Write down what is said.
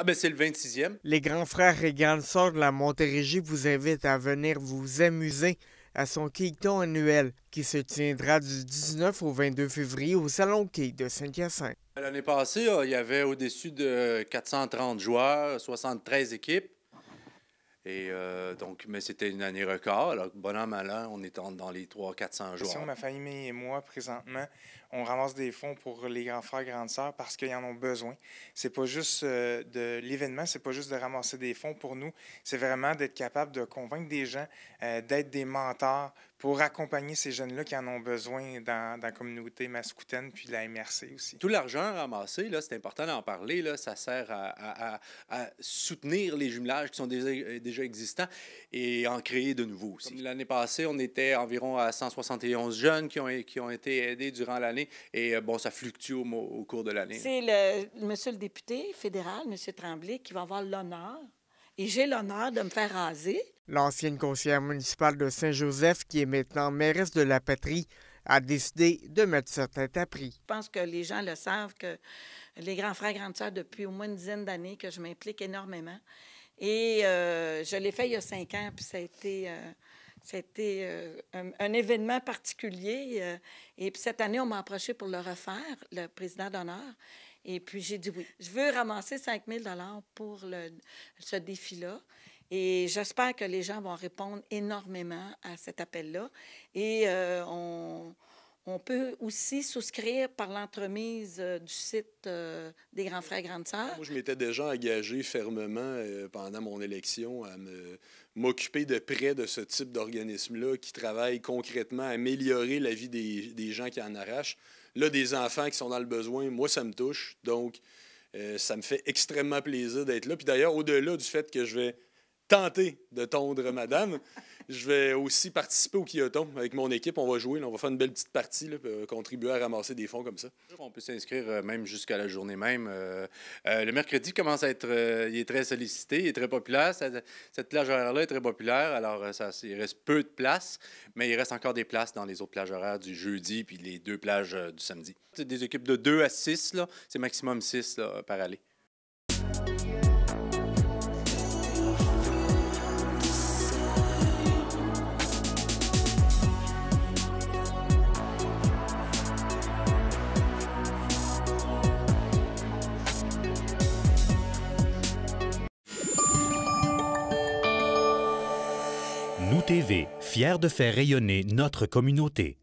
Ah ben c'est le 26e. Les grands frères et grandes sœurs de la Montérégie vous invitent à venir vous amuser à son Keaton annuel qui se tiendra du 19 au 22 février au Salon quai de Saint-Hyacinthe. L'année passée, euh, il y avait au-dessus de 430 joueurs, 73 équipes. Et euh, donc, mais c'était une année record. Alors, bon an, mal on est dans les 300-400 jours. ma famille et moi, présentement, on ramasse des fonds pour les grands frères, grandes sœurs parce qu'ils en ont besoin. C'est pas juste euh, de l'événement, c'est pas juste de ramasser des fonds pour nous. C'est vraiment d'être capable de convaincre des gens, euh, d'être des mentors pour accompagner ces jeunes-là qui en ont besoin dans, dans, la communauté mascoutaine puis la MRC aussi. Tout l'argent ramassé, là, c'est important d'en parler, là, ça sert à, soutenir les jumelages qui sont des déjà existants et en créer de nouveaux aussi. L'année passée, on était environ à 171 jeunes qui ont, qui ont été aidés durant l'année et euh, bon, ça fluctue au, cours de l'année. C'est le, monsieur le député fédéral, monsieur Tremblay, qui va avoir l'honneur et j'ai l'honneur de me faire raser. L'ancienne conseillère municipale de Saint-Joseph, qui est maintenant mairesse de la patrie, a décidé de mettre sa tête à prix. Je pense que les gens le savent, que les grands frères, grandes sœurs, depuis au moins une dizaine d'années, que je m'implique énormément. Et euh, je l'ai fait il y a cinq ans, puis ça a été, euh, euh, un, événement particulier. et puis cette année, on m'a approché pour le refaire, le président d'honneur. Et puis j'ai dit oui, je veux ramasser 5 000 pour le, ce défi-là. Et j'espère que les gens vont répondre énormément à cet appel-là. Et on on peut aussi souscrire par l'entremise euh, du site euh, des Grands Frères Grandes Sœurs. Moi, je m'étais déjà engagé fermement euh, pendant mon élection à m'occuper de près de ce type d'organisme-là qui travaille concrètement à améliorer la vie des, gens qui en arrachent. Là, des enfants qui sont dans le besoin, moi, ça me touche. Donc, ça me fait extrêmement plaisir d'être là. Puis d'ailleurs, au-delà du fait que je vais tenter de tondre madame. Je vais aussi participer au Kyoto avec mon équipe. On va jouer. on va faire une belle petite partie, contribuer à ramasser des fonds comme ça. On peut s'inscrire euh, même jusqu'à la journée même. Euh, euh, le mercredi commence à être il est très sollicité, il est très populaire. Cette, plage horaire-là est très populaire. Alors, ça, il reste peu de places, mais il reste encore des places dans les autres plages horaires du jeudi puis les deux plages du samedi. des équipes de 2 à 6, c'est maximum 6 par aller. TV, fier de faire rayonner notre communauté.